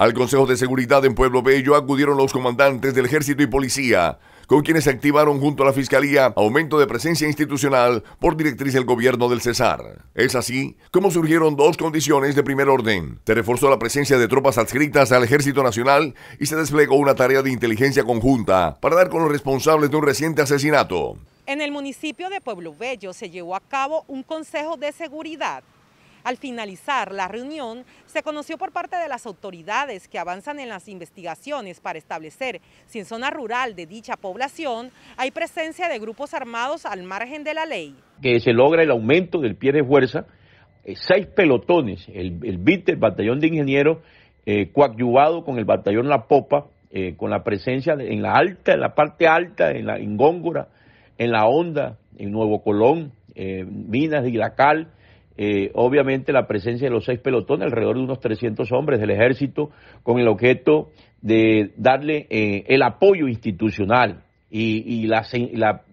Al Consejo de Seguridad en Pueblo Bello acudieron los comandantes del Ejército y Policía, con quienes se activaron junto a la Fiscalía aumento de presencia institucional por directriz del gobierno del Cesar. Es así como surgieron dos condiciones de primer orden. Se reforzó la presencia de tropas adscritas al Ejército Nacional y se desplegó una tarea de inteligencia conjunta para dar con los responsables de un reciente asesinato. En el municipio de Pueblo Bello se llevó a cabo un consejo de seguridad al finalizar la reunión, se conoció por parte de las autoridades que avanzan en las investigaciones para establecer si en zona rural de dicha población hay presencia de grupos armados al margen de la ley. Que se logra el aumento del pie de fuerza, eh, seis pelotones, el, el BIT, el Batallón de Ingenieros, eh, coadyuvado con el Batallón La Popa, eh, con la presencia en la alta, en la parte alta, en la Góngora, en la Onda, en Nuevo Colón, Minas de Lacal eh, obviamente la presencia de los seis pelotones, alrededor de unos 300 hombres del ejército, con el objeto de darle eh, el apoyo institucional y, la,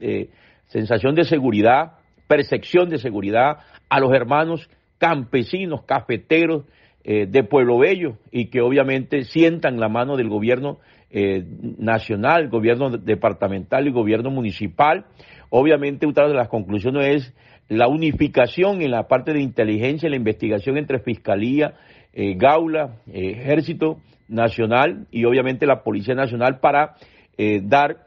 eh, sensación de seguridad, percepción de seguridad a los hermanos campesinos, cafeteros de Pueblo Bello y que obviamente sientan la mano del gobierno eh, nacional, gobierno departamental y gobierno municipal. Obviamente, otra de las conclusiones es la unificación en la parte de inteligencia la investigación entre Fiscalía, eh, Gaula, eh, Ejército Nacional y obviamente la Policía Nacional para dar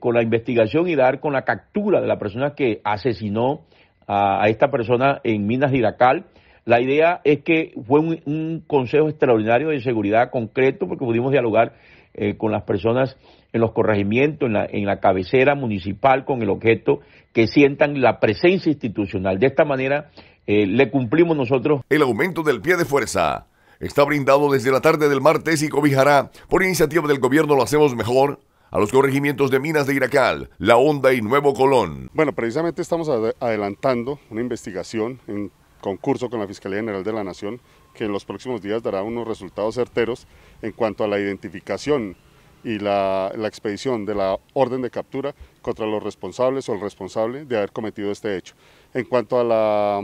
con la investigación y dar con la captura de la persona que asesinó a, esta persona en Minas Giracal la idea es que fue un, consejo extraordinario de seguridad concreto porque pudimos dialogar eh, con las personas en los corregimientos, en la, cabecera municipal, con el objeto que sientan la presencia institucional. De esta manera eh, le cumplimos nosotros. El aumento del pie de fuerza está brindado desde la tarde del martes y cobijará, por iniciativa del gobierno Lo Hacemos Mejor, a los corregimientos de Minas de Iracal, La Honda y Nuevo Colón. Bueno, precisamente estamos adelantando una investigación en concurso con la Fiscalía General de la Nación, que en los próximos días dará unos resultados certeros en cuanto a la identificación y la, expedición de la orden de captura contra los responsables o el responsable de haber cometido este hecho. En cuanto a la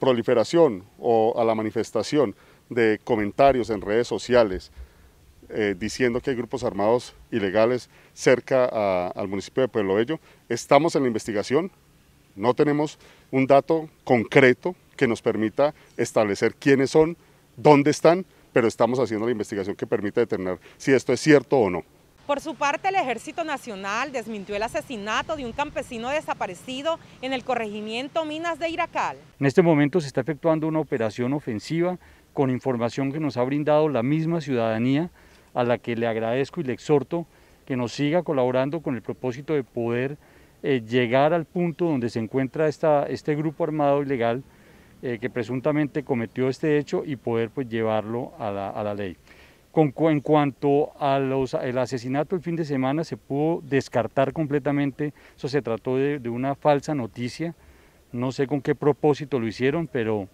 proliferación o a la manifestación de comentarios en redes sociales eh, diciendo que hay grupos armados ilegales cerca al municipio de Pueblo Bello, estamos en la investigación, no tenemos un dato concreto que nos permita establecer quiénes son, dónde están, pero estamos haciendo la investigación que permite determinar si esto es cierto o no. Por su parte, el Ejército Nacional desmintió el asesinato de un campesino desaparecido en el corregimiento Minas de Iracal. En este momento se está efectuando una operación ofensiva con información que nos ha brindado la misma ciudadanía, a la que le agradezco y le exhorto que nos siga colaborando con el propósito de poder eh, llegar al punto donde se encuentra este grupo armado ilegal eh, que presuntamente cometió este hecho y poder pues llevarlo a la, ley. Con, en cuanto al asesinato el fin de semana se pudo descartar completamente, eso se trató de, de una falsa noticia, no sé con qué propósito lo hicieron, pero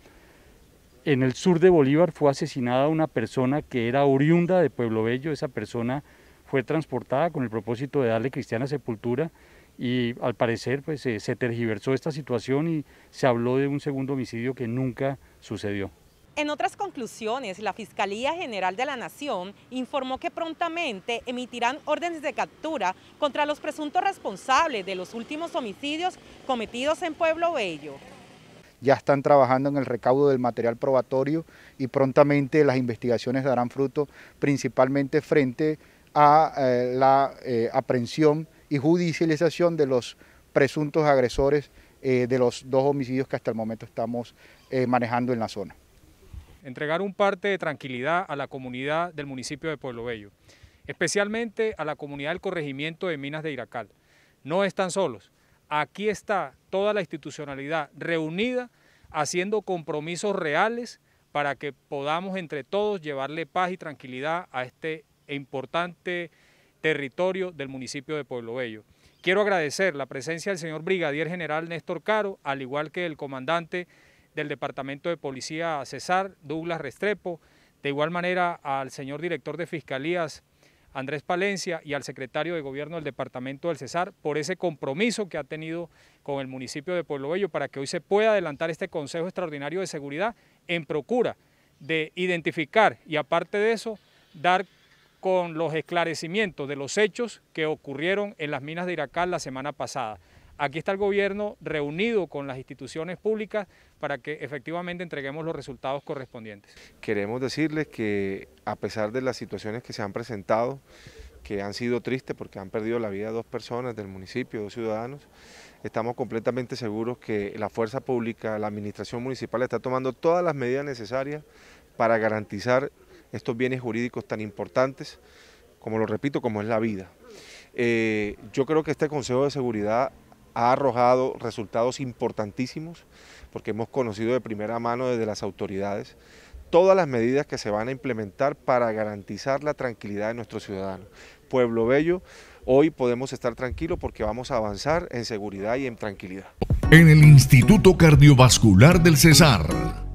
en el sur de Bolívar fue asesinada una persona que era oriunda de Pueblo Bello, esa persona fue transportada con el propósito de darle cristiana sepultura y al parecer pues eh, se tergiversó esta situación y se habló de un segundo homicidio que nunca sucedió. En otras conclusiones, la Fiscalía General de la Nación informó que prontamente emitirán órdenes de captura contra los presuntos responsables de los últimos homicidios cometidos en Pueblo Bello. Ya están trabajando en el recaudo del material probatorio y prontamente las investigaciones darán fruto principalmente frente a eh, la eh, aprehensión y judicialización de los presuntos agresores eh, de los dos homicidios que hasta el momento estamos eh, manejando en la zona. Entregar un parte de tranquilidad a la comunidad del municipio de Pueblo Bello, especialmente a la comunidad del corregimiento de Minas de Iracal. No están solos, aquí está toda la institucionalidad reunida haciendo compromisos reales para que podamos entre todos llevarle paz y tranquilidad a este importante territorio del municipio de Pueblo Bello. Quiero agradecer la presencia del señor Brigadier General Néstor Caro, al igual que el comandante del Departamento de Policía Cesar, Douglas Restrepo, de igual manera al señor director de Fiscalías, Andrés Palencia y al secretario de Gobierno del Departamento del Cesar por ese compromiso que ha tenido con el municipio de Pueblo Bello para que hoy se pueda adelantar este Consejo Extraordinario de Seguridad en procura de identificar y aparte de eso, dar con los esclarecimientos de los hechos que ocurrieron en las minas de Iracal la semana pasada. Aquí está el gobierno reunido con las instituciones públicas para que efectivamente entreguemos los resultados correspondientes. Queremos decirles que a pesar de las situaciones que se han presentado, que han sido tristes porque han perdido la vida dos personas del municipio, dos ciudadanos. Estamos completamente seguros que la fuerza pública, la administración municipal está tomando todas las medidas necesarias para garantizar estos bienes jurídicos tan importantes, como lo repito, como es la vida. Eh, yo creo que este Consejo de Seguridad ha arrojado resultados importantísimos, porque hemos conocido de primera mano desde las autoridades todas las medidas que se van a implementar para garantizar la tranquilidad de nuestros ciudadanos. Pueblo Bello hoy podemos estar tranquilos porque vamos a avanzar en seguridad y en tranquilidad. En el Instituto Cardiovascular del Cesar.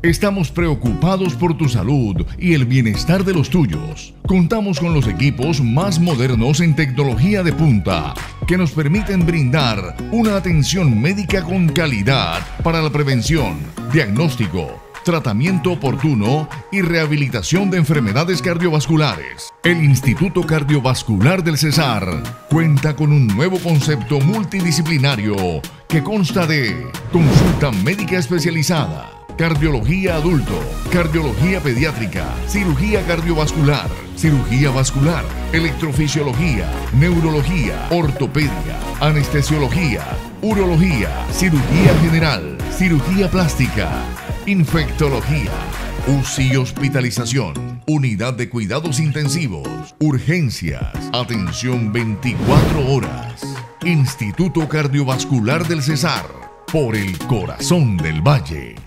Estamos preocupados por tu salud y el bienestar de los tuyos. Contamos con los equipos más modernos en tecnología de punta que nos permiten brindar una atención médica con calidad para la prevención, diagnóstico tratamiento oportuno y rehabilitación de enfermedades cardiovasculares. El Instituto Cardiovascular del Cesar cuenta con un nuevo concepto multidisciplinario que consta de consulta médica especializada, cardiología adulto, cardiología pediátrica, cirugía cardiovascular, cirugía vascular, electrofisiología, neurología, ortopedia, anestesiología, urología, cirugía general, cirugía plástica Infectología, UCI hospitalización, unidad de cuidados intensivos, urgencias, atención 24 horas. Instituto Cardiovascular del Cesar, por el corazón del valle.